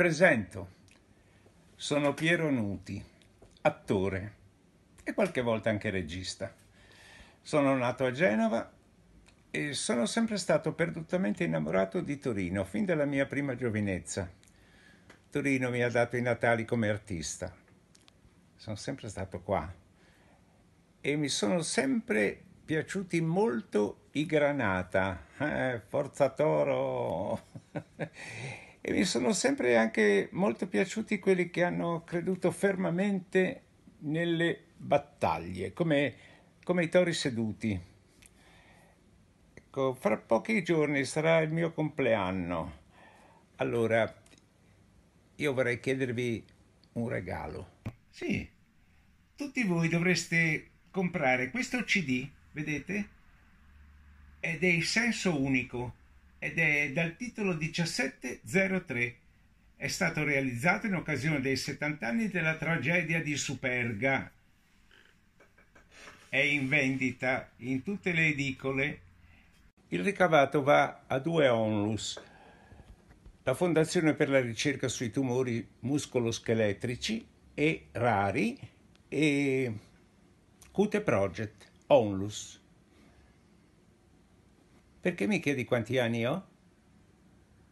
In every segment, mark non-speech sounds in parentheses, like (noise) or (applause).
presento, sono Piero Nuti, attore e qualche volta anche regista. Sono nato a Genova e sono sempre stato perdutamente innamorato di Torino fin dalla mia prima giovinezza. Torino mi ha dato i Natali come artista. Sono sempre stato qua e mi sono sempre piaciuti molto i Granata, eh, Forza Toro (laughs) e mi sono sempre anche molto piaciuti quelli che hanno creduto fermamente nelle battaglie, come, come i tori seduti. Ecco, fra pochi giorni sarà il mio compleanno. Allora, io vorrei chiedervi un regalo. Sì, tutti voi dovreste comprare questo CD, vedete? Ed è il senso unico ed è dal titolo 1703. È stato realizzato in occasione dei 70 anni della tragedia di Superga. È in vendita in tutte le edicole. Il ricavato va a due onlus. La Fondazione per la ricerca sui tumori muscoloscheletrici e rari e Cute Project, Onlus. Perché mi chiedi quanti anni ho?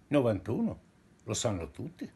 91, lo sanno tutti.